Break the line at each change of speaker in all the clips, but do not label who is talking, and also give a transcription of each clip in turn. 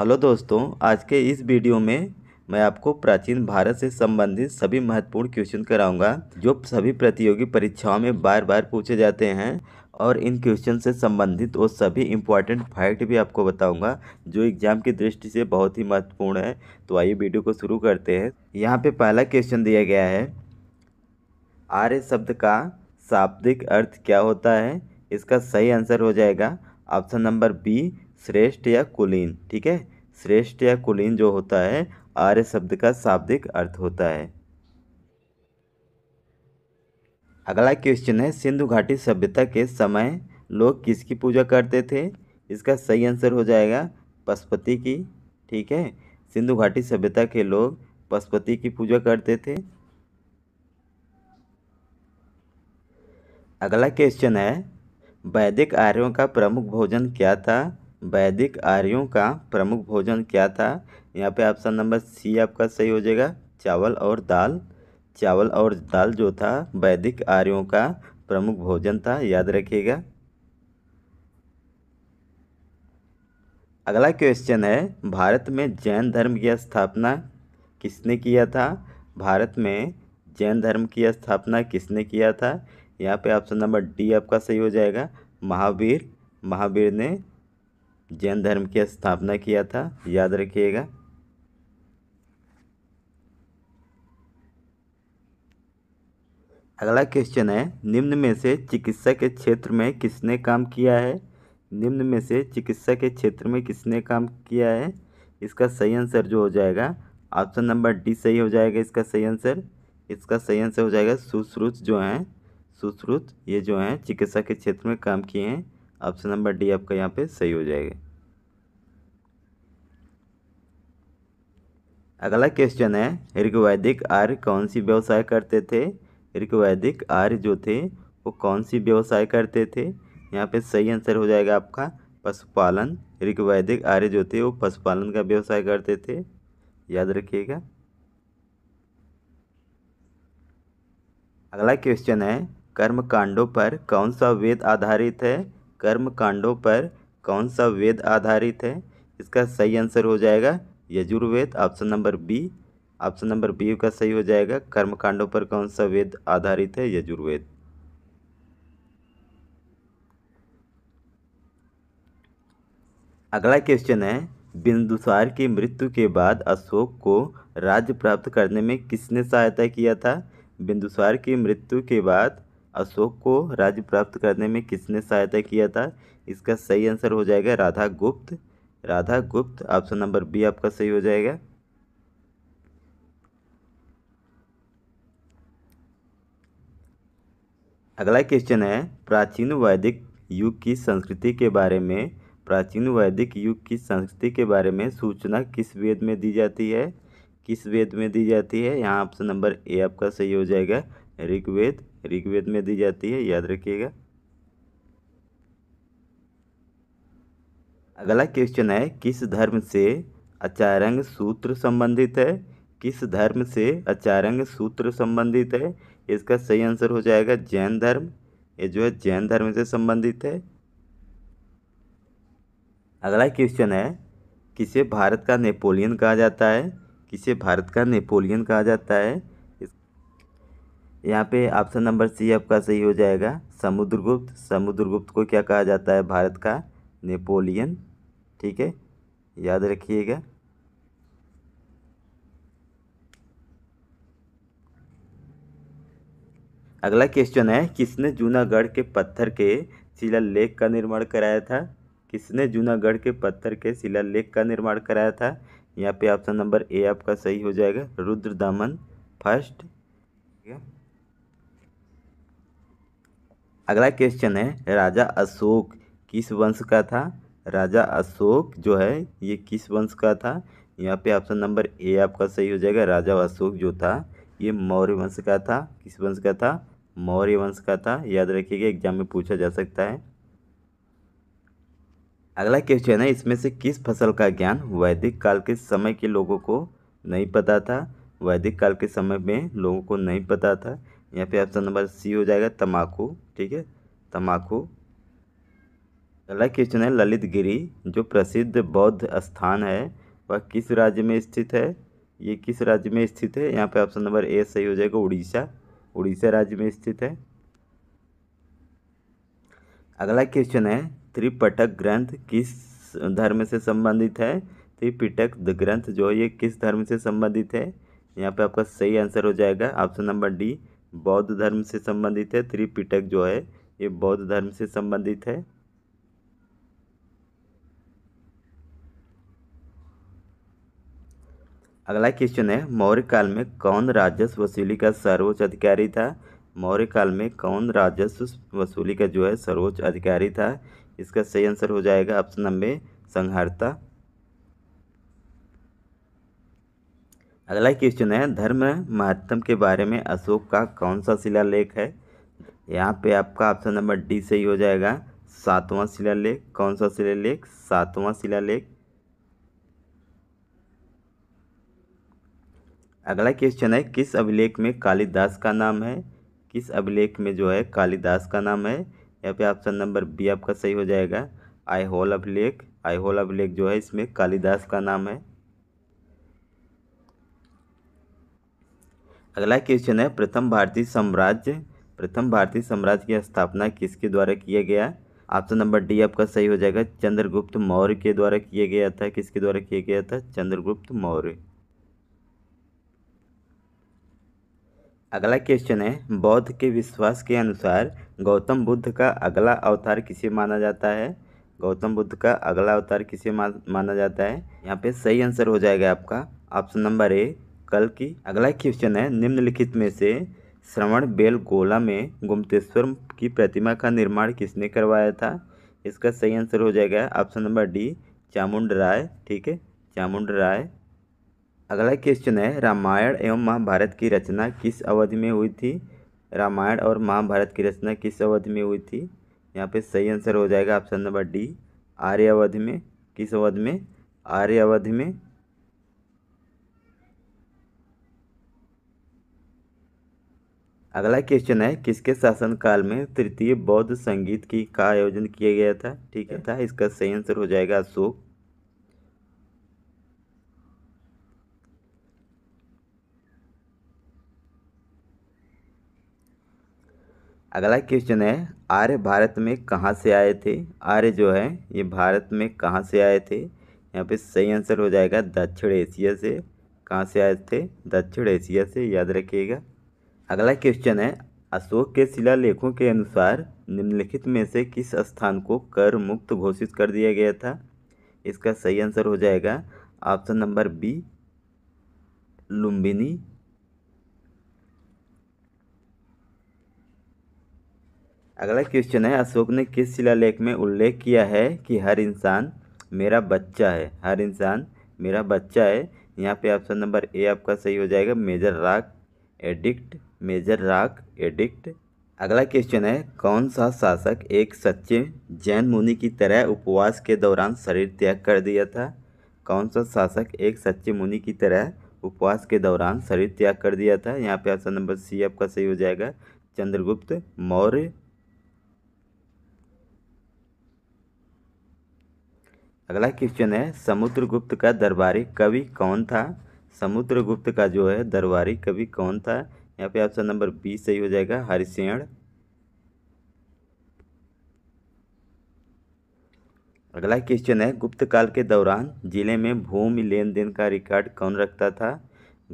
hello दोस्तों आज के इस वीडियो में मैं आपको प्राचीन भारत से संबंधित सभी महत्वपूर्ण क्वेश्चन कराऊंगा जो सभी प्रतियोगी परीक्षाओं में बार बार पूछे जाते हैं और इन क्वेश्चन से संबंधित वो सभी इम्पॉर्टेंट फैक्ट भी आपको बताऊंगा जो एग्जाम की दृष्टि से बहुत ही महत्वपूर्ण है तो आइए वीडियो को शुरू करते हैं यहाँ पे पहला क्वेश्चन दिया गया है आर्य शब्द का शाब्दिक अर्थ क्या होता है इसका सही आंसर हो जाएगा ऑप्शन नंबर बी श्रेष्ठ या कुलीन ठीक है श्रेष्ठ या कुलीन जो होता है आर्य शब्द का शाब्दिक अर्थ होता है अगला क्वेश्चन है सिंधु घाटी सभ्यता के समय लोग किसकी पूजा करते थे इसका सही आंसर हो जाएगा पशुपति की ठीक है सिंधु घाटी सभ्यता के लोग पशुपति की पूजा करते थे अगला क्वेश्चन है वैदिक आर्यों का प्रमुख भोजन क्या था वैदिक आर्यों का प्रमुख भोजन क्या था यहाँ पे ऑप्शन नंबर सी आपका सही हो जाएगा चावल और दाल चावल और दाल जो था वैदिक आर्यों का प्रमुख भोजन था याद रखिएगा अगला क्वेश्चन है भारत में जैन धर्म की स्थापना किसने किया था भारत में जैन धर्म की स्थापना किसने किया था यहाँ पे ऑप्शन नंबर डी आपका सही हो जाएगा महावीर महावीर ने जैन धर्म की स्थापना किया था याद रखिएगा अगला क्वेश्चन है निम्न में से चिकित्सा के क्षेत्र में किसने काम किया है निम्न में से चिकित्सा के क्षेत्र में किसने काम किया है इसका सही आंसर जो हो जाएगा ऑप्शन नंबर डी सही हो जाएगा इसका सही आंसर इसका सही आंसर हो जाएगा सुश्रुत जो हैं सुश्रुत ये जो हैं चिकित्सा के क्षेत्र में काम किए हैं ऑप्शन नंबर डी आपका यहाँ पे सही हो जाएगा अगला क्वेश्चन है ऋग्वैदिक आर्य कौन सी व्यवसाय करते थे ऋग्वैदिक आर्य जो थे वो कौन सी व्यवसाय करते थे यहाँ पे सही आंसर हो जाएगा आपका पशुपालन ऋग्वैदिक आर्य जो थे वो पशुपालन का व्यवसाय करते थे याद रखिएगा अगला क्वेश्चन है कर्म कांडों पर कौन सा वेद आधारित है कर्म कांडों पर कौन सा वेद आधारित है इसका सही आंसर हो जाएगा Yajurveda option number B option number B का सही हो जाएगा कर्मकांडों पर कौन सा वेद आधारित है यजुर्वेद अगला क्वेश्चन है बिंदुसार की मृत्यु के बाद अशोक को राज्य प्राप्त करने में किसने सहायता किया था बिंदुसार की मृत्यु के बाद अशोक को राज्य प्राप्त करने में किसने सहायता किया था इसका सही आंसर हो जाएगा राधा गुप्त राधा गुप्त ऑप्शन नंबर बी आपका सही हो जाएगा अगला क्वेश्चन है प्राचीन वैदिक युग की संस्कृति के बारे में प्राचीन वैदिक युग की संस्कृति के बारे में सूचना किस वेद में दी जाती है किस वेद में दी जाती है यहाँ ऑप्शन नंबर ए आपका सही हो जाएगा ऋग्वेद ऋग्वेद में दी जाती है याद रखिएगा अगला क्वेश्चन है किस धर्म से अचारंग सूत्र संबंधित है किस धर्म से अचारंग सूत्र संबंधित है इसका सही आंसर हो जाएगा जैन धर्म ये जो है जैन धर्म से संबंधित है अगला क्वेश्चन है किसे भारत का नेपोलियन कहा जाता है किसे भारत का नेपोलियन कहा जाता है यहाँ पे ऑप्शन नंबर सी आपका सही हो जाएगा समुद्रगुप्त समुद्रगुप्त को क्या कहा जाता है भारत का नेपोलियन ठीक है याद रखिएगा अगला क्वेश्चन है किसने जूनागढ़ के पत्थर के शिला लेख का निर्माण कराया था किसने जूनागढ़ के पत्थर के शिला लेख का निर्माण कराया था यहाँ पे ऑप्शन नंबर ए आपका सही हो जाएगा रुद्र दामन फर्स्ट ठीक है अगला क्वेश्चन है राजा अशोक किस वंश का था राजा अशोक जो है ये किस वंश का था यहाँ पे ऑप्शन नंबर ए आपका सही हो जाएगा राजा अशोक जो था ये मौर्य वंश का था किस वंश का था मौर्य वंश का था याद रखिएगा एग्जाम में पूछा जा सकता है अगला क्वेश्चन है इसमें से किस फसल का ज्ञान वैदिक काल के समय के लोगों को नहीं पता था वैदिक काल के समय में लोगों को नहीं पता था यहाँ पे ऑप्शन नंबर सी हो जाएगा तम्बाकू ठीक है तम्बाकू अगला क्वेश्चन है ललित गिरी जो प्रसिद्ध बौद्ध स्थान है वह किस राज्य में स्थित है ये किस राज्य में स्थित है यहाँ पे ऑप्शन नंबर ए सही हो जाएगा उड़ीसा उड़ीसा राज्य में स्थित है अगला क्वेश्चन है त्रिपटक ग्रंथ किस धर्म से संबंधित है त्रिपिटक ग्रंथ जो है ये किस धर्म से संबंधित है यहाँ पे आपका सही आंसर हो जाएगा ऑप्शन नंबर डी बौद्ध धर्म से संबंधित है त्रिपिटक जो है ये बौद्ध धर्म से संबंधित है अगला क्वेश्चन है मौर्य काल में कौन राजस्व वसूली का सर्वोच्च अधिकारी था मौर्य काल में कौन राजस्व वसूली का जो है सर्वोच्च अधिकारी था इसका सही आंसर हो जाएगा ऑप्शन नंबर संहारता अगला क्वेश्चन है धर्म महत्तम के बारे में अशोक का कौन सा शिलालेख है यहाँ पे आपका ऑप्शन नंबर डी सही हो जाएगा सातवां शिलालेख कौन सा शिलालेख सातवां शिलालेख अगला क्वेश्चन है किस अभिलेख में कालिदास का नाम है किस अभिलेख में जो है कालिदास का नाम है यहाँ पे ऑप्शन नंबर बी आपका सही हो जाएगा आई होल अभिलेख आई होल अभिलेख जो है इसमें कालिदास का नाम है अगला क्वेश्चन है प्रथम भारतीय साम्राज्य प्रथम भारतीय साम्राज्य की स्थापना किसके द्वारा किया गया ऑप्शन नंबर डी आपका सही हो जाएगा चंद्रगुप्त मौर्य के द्वारा किया गया था किसके द्वारा किया गया था चंद्रगुप्त मौर्य अगला क्वेश्चन है बौद्ध के विश्वास के अनुसार गौतम बुद्ध का अगला अवतार किसे माना जाता है गौतम बुद्ध का अगला अवतार किसे माना जाता है यहाँ पे सही आंसर हो जाएगा आपका ऑप्शन नंबर ए कल की अगला क्वेश्चन है निम्नलिखित में से श्रवण बेल गोला में गुमतेश्वर की प्रतिमा का निर्माण किसने करवाया था इसका सही आंसर हो जाएगा option number D Chamund Rai ठीक है चामुंड राय अगला क्वेश्चन है रामायण एवं महाभारत की रचना किस अवधि में हुई थी रामायण और महाभारत की रचना किस अवधि में हुई थी यहाँ पे सही आंसर हो जाएगा ऑप्शन नंबर डी आर्य अवधि में किस अवधि में आर्य अवधि में अगला क्वेश्चन है किसके शासनकाल में तृतीय बौद्ध संगीत की का आयोजन किया गया था ठीक है था इसका सही आंसर हो जाएगा अशोक अगला क्वेश्चन है आर्य भारत में कहाँ से आए थे आर्य जो है ये भारत में कहाँ से आए थे यहाँ पे सही आंसर हो जाएगा दक्षिण एशिया से कहाँ से आए थे दक्षिण एशिया से याद रखिएगा अगला क्वेश्चन है अशोक के शिलालेखों के अनुसार निम्नलिखित में से किस स्थान को कर मुक्त घोषित कर दिया गया था इसका सही आंसर हो जाएगा ऑप्शन नंबर बी लुम्बिनी अगला क्वेश्चन है अशोक ने किस शिलालेख में उल्लेख किया है कि हर इंसान मेरा बच्चा है हर इंसान मेरा बच्चा है यहाँ पे ऑप्शन नंबर ए आपका सही हो जाएगा मेजर राग एडिक्ट मेजर राग एडिक्ट अगला क्वेश्चन है कौन सा शासक एक सच्चे जैन मुनि की तरह उपवास के दौरान शरीर त्याग कर दिया था कौन सा शासक एक सच्चे मुनि की तरह उपवास के दौरान शरीर त्याग कर दिया था यहाँ पे ऑप्शन नंबर सी आपका सही हो जाएगा चंद्रगुप्त मौर्य अगला क्वेश्चन है समुद्रगुप्त का दरबारी कवि कौन था समुद्रगुप्त का जो है दरबारी कवि कौन था यहाँ पे ऑप्शन नंबर बी सही हो जाएगा हरिशयण अगला क्वेश्चन है गुप्त काल के दौरान जिले में भूमि लेन देन का रिकॉर्ड कौन रखता था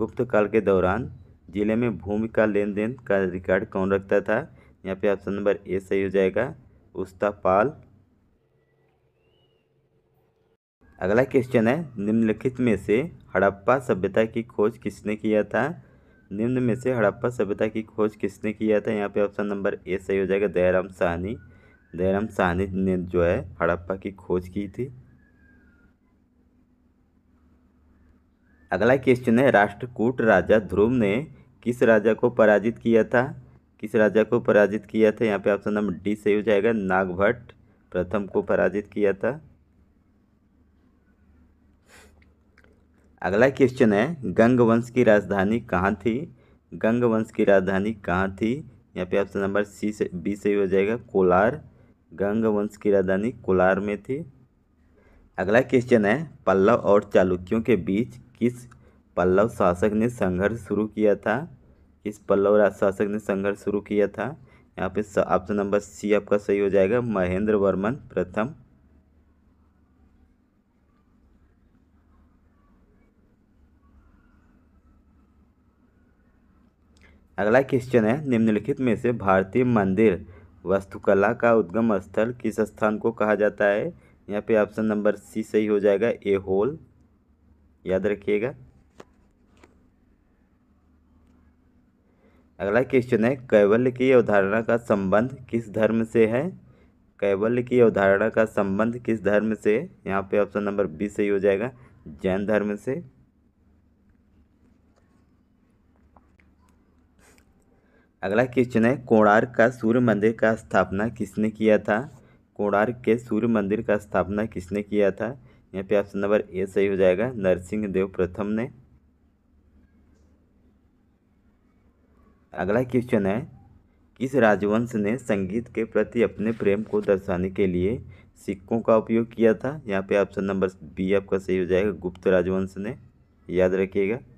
गुप्त काल के दौरान जिले में भूमि का लेन देन का रिकॉर्ड कौन रखता था यहाँ पे ऑप्शन नंबर ए सही हो जाएगा उस्ता पाल अगला क्वेश्चन है निम्नलिखित में से हड़प्पा सभ्यता की खोज किसने किया था निम्न में से हड़प्पा सभ्यता की खोज किसने किया था यहाँ पे ऑप्शन नंबर ए सही हो जाएगा दयाराम साहनी दयाराम साहनी ने जो है हड़प्पा की खोज की थी अगला क्वेश्चन है राष्ट्रकूट राजा ध्रुव ने किस राजा को पराजित किया था किस राजा को पराजित किया था यहाँ पे ऑप्शन नंबर डी सही हो जाएगा नागभट्ट प्रथम को पराजित किया था अगला क्वेश्चन है गंग वंश की राजधानी कहाँ थी गंग वंश की राजधानी कहाँ थी यहाँ पे ऑप्शन नंबर सी से बी सही हो जाएगा कोलार गंग वंश की राजधानी कोलार में थी अगला क्वेश्चन है पल्लव और चालुक्यों के बीच किस पल्लव शासक ने संघर्ष शुरू किया था किस पल्लव शासक ने संघर्ष शुरू किया था यहाँ पे ऑप्शन नंबर सी आपका सही हो जाएगा महेंद्र वर्मन प्रथम अगला क्वेश्चन है निम्नलिखित में से भारतीय मंदिर वास्तुकला का उद्गम स्थल किस स्थान को कहा जाता है यहाँ पे ऑप्शन नंबर सी सही हो जाएगा ए होल याद रखिएगा अगला क्वेश्चन है कैवल्य की अवधारणा का संबंध किस धर्म से है कैवल्य की अवधारणा का संबंध किस धर्म से यहाँ पे ऑप्शन नंबर बी सही हो जाएगा जैन धर्म से अगला क्वेश्चन है कोणार्क का सूर्य मंदिर का स्थापना किसने किया था कोणार्क के सूर्य मंदिर का स्थापना किसने किया था यहाँ पे ऑप्शन नंबर ए सही हो जाएगा नरसिंह देव प्रथम ने अगला क्वेश्चन है किस राजवंश ने संगीत के प्रति अपने प्रेम को दर्शाने के लिए सिक्कों का उपयोग किया था यहाँ पे ऑप्शन नंबर बी आपका सही हो जाएगा गुप्त राजवंश ने याद रखिएगा